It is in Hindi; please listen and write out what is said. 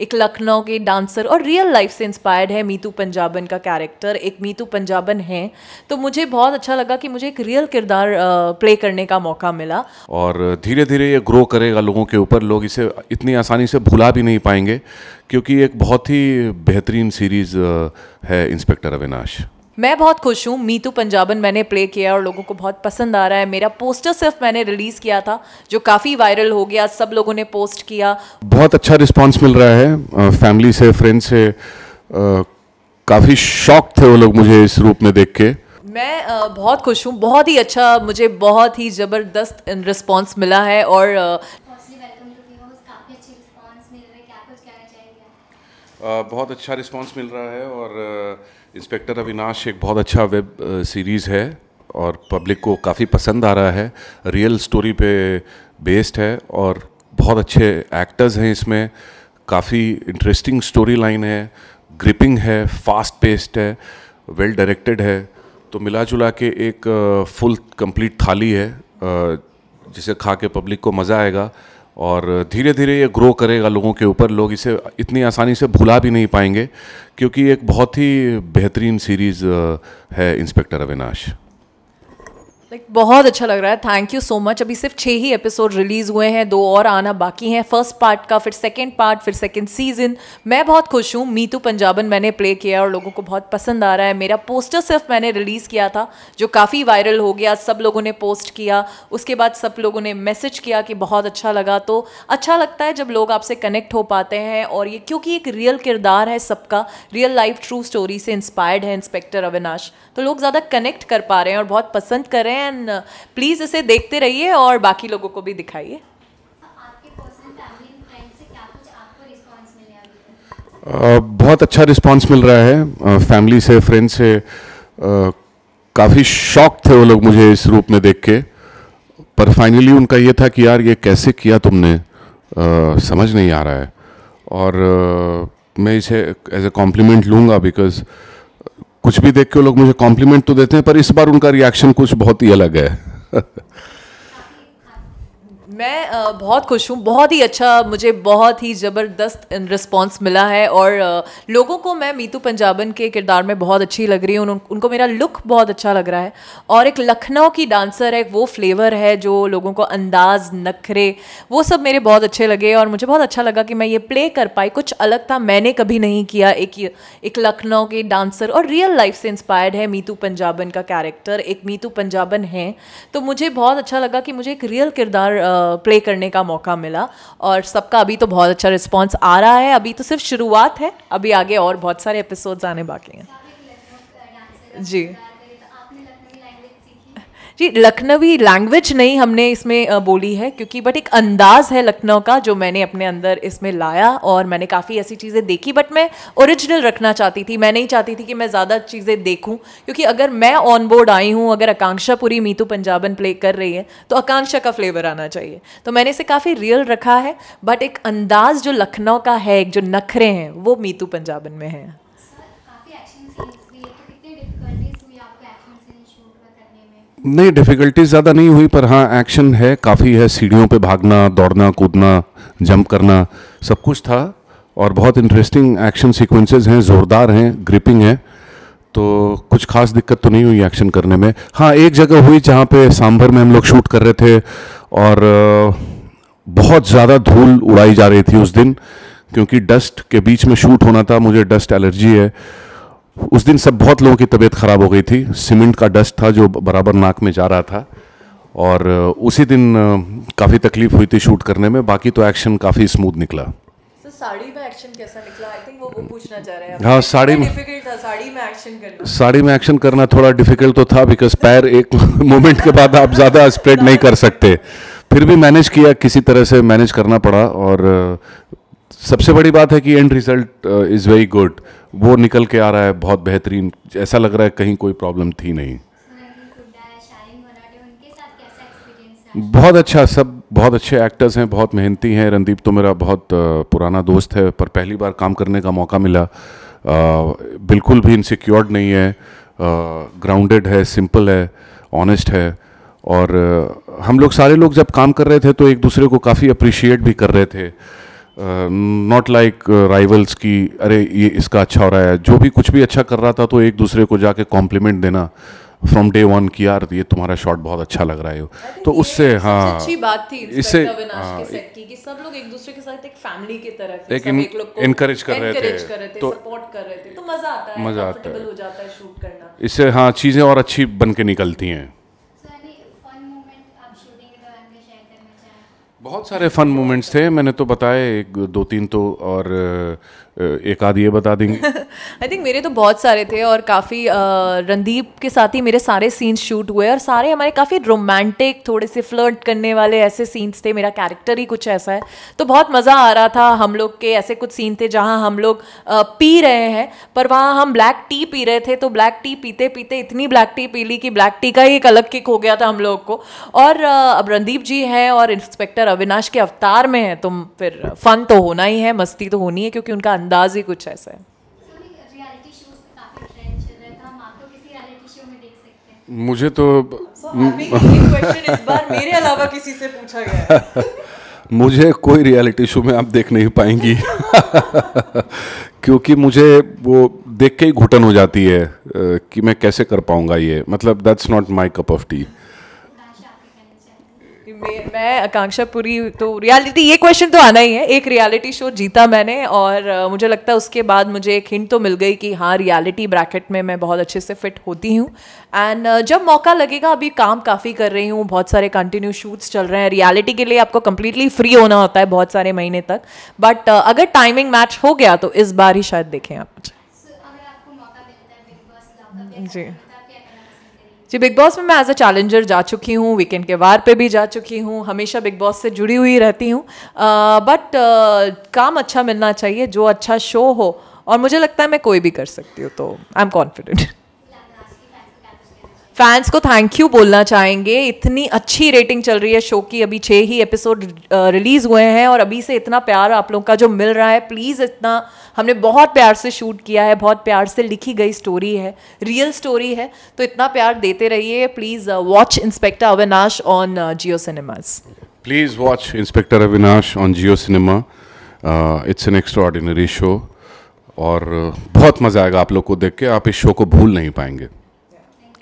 एक लखनऊ के डांसर और रियल लाइफ से इंस्पायर्ड है मीतू पंजाबन का कैरेक्टर एक मीतू पंजाबन है तो मुझे बहुत अच्छा लगा कि मुझे एक रियल किरदार प्ले करने का मौका मिला और धीरे धीरे ये ग्रो करेगा लोगों के ऊपर लोग इसे इतनी आसानी से भुला भी नहीं पाएंगे क्योंकि एक बहुत ही बेहतरीन सीरीज़ है इंस्पेक्टर अविनाश मैं बहुत खुश हूँ मीतू पंजाबन मैंने प्ले किया और लोगों को बहुत पसंद आ रहा है मेरा पोस्टर सिर्फ मैंने रिलीज़ किया था जो काफ़ी वायरल हो गया सब लोगों ने पोस्ट किया बहुत अच्छा रिस्पांस मिल रहा है फैमिली से फ्रेंड से काफ़ी शौक थे वो लोग मुझे इस रूप में देख के मैं बहुत खुश हूँ बहुत ही अच्छा मुझे बहुत ही ज़बरदस्त रिस्पॉन्स मिला है और बहुत अच्छा रिस्पांस मिल रहा है और इंस्पेक्टर अविनाश एक बहुत अच्छा वेब सीरीज़ है और पब्लिक को काफ़ी पसंद आ रहा है रियल स्टोरी पे बेस्ड है और बहुत अच्छे एक्टर्स हैं इसमें काफ़ी इंटरेस्टिंग स्टोरी लाइन है ग्रिपिंग है फास्ट पेस्ड है वेल डायरेक्टेड है तो मिला जुला के एक फुल कंप्लीट थाली है जिसे खा के पब्लिक को मज़ा आएगा और धीरे धीरे ये ग्रो करेगा लोगों के ऊपर लोग इसे इतनी आसानी से भुला भी नहीं पाएंगे क्योंकि एक बहुत ही बेहतरीन सीरीज़ है इंस्पेक्टर अविनाश लाइक बहुत अच्छा लग रहा है थैंक यू सो मच अभी सिर्फ छः ही एपिसोड रिलीज हुए हैं दो और आना बाकी हैं फर्स्ट पार्ट का फिर सेकेंड पार्ट फिर सेकेंड सीजन मैं बहुत खुश हूँ मीतू पंजाबन मैंने प्ले किया और लोगों को बहुत पसंद आ रहा है मेरा पोस्टर सिर्फ मैंने रिलीज़ किया था जो काफ़ी वायरल हो गया सब लोगों ने पोस्ट किया उसके बाद सब लोगों ने मैसेज किया कि बहुत अच्छा लगा तो अच्छा लगता है जब लोग आपसे कनेक्ट हो पाते हैं और ये क्योंकि एक रियल किरदार है सबका रियल लाइफ ट्रू स्टोरी से इंस्पायर्ड है इंस्पेक्टर अविनाश तो लोग ज़्यादा कनेक्ट कर पा रहे हैं और बहुत पसंद कर रहे हैं एंड प्लीज़ uh, इसे देखते रहिए और बाकी लोगों को भी दिखाइए बहुत अच्छा रिस्पांस मिल रहा है फैमिली से फ्रेंड से काफ़ी शॉक थे वो लोग मुझे इस रूप में देख के पर फाइनली उनका ये था कि यार ये कैसे किया तुमने आ, समझ नहीं आ रहा है और आ, मैं इसे एज ए कॉम्प्लीमेंट लूँगा बिकॉज़ कुछ भी देख के लोग मुझे कॉम्प्लीमेंट तो देते हैं पर इस बार उनका रिएक्शन कुछ बहुत ही अलग है मैं बहुत खुश हूँ बहुत ही अच्छा मुझे बहुत ही ज़बरदस्त रिस्पांस मिला है और लोगों को मैं मीतू पंजाबन के किरदार में बहुत अच्छी लग रही हूँ उन, उनको मेरा लुक बहुत अच्छा लग रहा है और एक लखनऊ की डांसर है वो फ्लेवर है जो लोगों को अंदाज नखरे वो सब मेरे बहुत अच्छे लगे और मुझे बहुत अच्छा लगा कि मैं ये प्ले कर पाई कुछ अलग था मैंने कभी नहीं किया एक एक लखनऊ के डांसर और रियल लाइफ से इंस्पायर्ड है मीतू पंजाबन का कैरेक्टर एक मीतू पंजाबन है तो मुझे बहुत अच्छा लगा कि मुझे एक रियल किरदार प्ले करने का मौका मिला और सबका अभी तो बहुत अच्छा रिस्पॉन्स आ रहा है अभी तो सिर्फ शुरुआत है अभी आगे और बहुत सारे एपिसोड्स आने बाकी हैं जी जी लखनवी लैंग्वेज नहीं हमने इसमें बोली है क्योंकि बट एक अंदाज है लखनऊ का जो मैंने अपने अंदर इसमें लाया और मैंने काफ़ी ऐसी चीज़ें देखी बट मैं ओरिजिनल रखना चाहती थी मैं नहीं चाहती थी कि मैं ज़्यादा चीज़ें देखूँ क्योंकि अगर मैं ऑन बोर्ड आई हूँ अगर आकांक्षा पूरी मीतू पंजाबन प्ले कर रही है तो आकांक्षा का फ्लेवर आना चाहिए तो मैंने इसे काफ़ी रियल रखा है बट एक अंदाज जो लखनऊ का है जो नखरे हैं वो मीतू पंजाबन में हैं नहीं डिफ़िकल्टीज ज़्यादा नहीं हुई पर हाँ एक्शन है काफ़ी है सीढ़ियों पे भागना दौड़ना कूदना जंप करना सब कुछ था और बहुत इंटरेस्टिंग एक्शन सीक्वेंसेस हैं ज़ोरदार हैं ग्रिपिंग है तो कुछ खास दिक्कत तो नहीं हुई एक्शन करने में हाँ एक जगह हुई जहाँ पे सांभर में हम लोग शूट कर रहे थे और बहुत ज़्यादा धूल उड़ाई जा रही थी उस दिन क्योंकि डस्ट के बीच में शूट होना था मुझे डस्ट एलर्जी है उस दिन सब बहुत लोगों की तबीयत ख़राब हो गई थी सीमेंट का डस्ट था जो बराबर नाक में जा रहा था और उसी दिन काफ़ी तकलीफ हुई थी शूट करने में बाकी तो एक्शन काफ़ी स्मूथ निकला साड़ी में एक्शन कैसा निकला आई थिंक वो वो पूछना चाह रहे हैं हाँ साड़ी में साड़ी में साड़ी में एक्शन करना थोड़ा डिफिकल्ट तो था बिकॉज पैर एक मोमेंट के बाद आप ज़्यादा स्प्रेड नहीं कर सकते फिर भी मैनेज किया किसी तरह से मैनेज करना पड़ा और सबसे बड़ी बात है कि end result is very good वो निकल के आ रहा है बहुत बेहतरीन ऐसा लग रहा है कहीं कोई प्रॉब्लम थी नहीं बहुत अच्छा सब बहुत अच्छे एक्टर्स हैं बहुत मेहनती हैं रणदीप तो मेरा बहुत uh, पुराना दोस्त है पर पहली बार काम करने का मौका मिला आ, uh, बिल्कुल भी इनसिक्योर्ड नहीं है ग्राउंडेड uh, है सिंपल है ऑनेस्ट है और हम लोग सारे लोग जब काम कर रहे थे तो एक दूसरे को काफ़ी अप्रिशिएट भी कर रहे थे नॉट लाइक राइवल्स की अरे ये इसका अच्छा हो रहा है जो भी कुछ भी अच्छा कर रहा था तो एक दूसरे को जाके कॉम्प्लीमेंट देना फ्रॉम डे वन की यार ये तुम्हारा शॉट बहुत अच्छा लग रहा है तो उससे हाँ अच्छी बात थी इससे हाँ, कि सब लोग एक दूसरे के साथ एक फैमिली की तरह एक इनकरेज कर रहे थे तो सपोर्ट कर रहे थे तो मजा आता है मजा आता है इससे हाँ चीज़ें और अच्छी बन के निकलती हैं बहुत सारे फन मोमेंट्स थे मैंने तो बताए एक दो तीन तो और एक आध ये बता देंगे आई थिंक मेरे तो बहुत सारे थे और काफ़ी रणदीप के साथ ही मेरे सारे सीन्स शूट हुए और सारे हमारे काफ़ी रोमांटिक थोड़े से फ्लर्ट करने वाले ऐसे सीन्स थे मेरा कैरेक्टर ही कुछ ऐसा है तो बहुत मज़ा आ रहा था हम लोग के ऐसे कुछ सीन थे जहाँ हम लोग पी रहे हैं पर वहाँ हम ब्लैक टी पी रहे थे तो ब्लैक टी पीते पीते इतनी ब्लैक टी पी ली कि ब्लैक टी का ही एक अलग किक हो गया था हम लोग को और अब रणदीप जी हैं और इंस्पेक्टर अविनाश के अवतार में है तुम फिर फन तो होना ही है मस्ती तो होनी है क्योंकि उनका अंदाज ही कुछ ऐसा है तो मुझे तो मेरे अलावा किसी से पूछा गया मुझे कोई रियलिटी शो में आप देख नहीं पाएंगी क्योंकि मुझे वो देख के ही घुटन हो जाती है कि मैं कैसे कर पाऊंगा ये मतलब that's not my cup of tea मैं आकांक्षा पुरी तो रियलिटी ये क्वेश्चन तो आना ही है एक रियलिटी शो जीता मैंने और मुझे लगता है उसके बाद मुझे एक हिंट तो मिल गई कि हाँ रियलिटी ब्रैकेट में मैं बहुत अच्छे से फिट होती हूँ एंड जब मौका लगेगा अभी काम काफ़ी कर रही हूँ बहुत सारे कंटिन्यू शूट्स चल रहे हैं रियलिटी के लिए आपको कंप्लीटली फ्री होना होता है बहुत सारे महीने तक बट अगर टाइमिंग मैच हो गया तो इस बार ही शायद देखें आप तो जी जी बिग बॉस में मैं एज अ चैलेंजर जा चुकी हूँ वीकेंड के वार पे भी जा चुकी हूँ हमेशा बिग बॉस से जुड़ी हुई रहती हूँ बट काम अच्छा मिलना चाहिए जो अच्छा शो हो और मुझे लगता है मैं कोई भी कर सकती हूँ तो आई एम कॉन्फिडेंट फैंस को थैंक यू बोलना चाहेंगे इतनी अच्छी रेटिंग चल रही है शो की अभी छः ही एपिसोड रिलीज़ हुए हैं और अभी से इतना प्यार आप लोग का जो मिल रहा है प्लीज़ इतना हमने बहुत प्यार से शूट किया है बहुत प्यार से लिखी गई स्टोरी है रियल स्टोरी है तो इतना प्यार देते रहिए please watch inspector Avinash on Jio cinemas please watch inspector Avinash on Jio cinema it's an extraordinary show और बहुत मज़ा आएगा आप लोग को देख के आप इस शो को भूल नहीं पाएंगे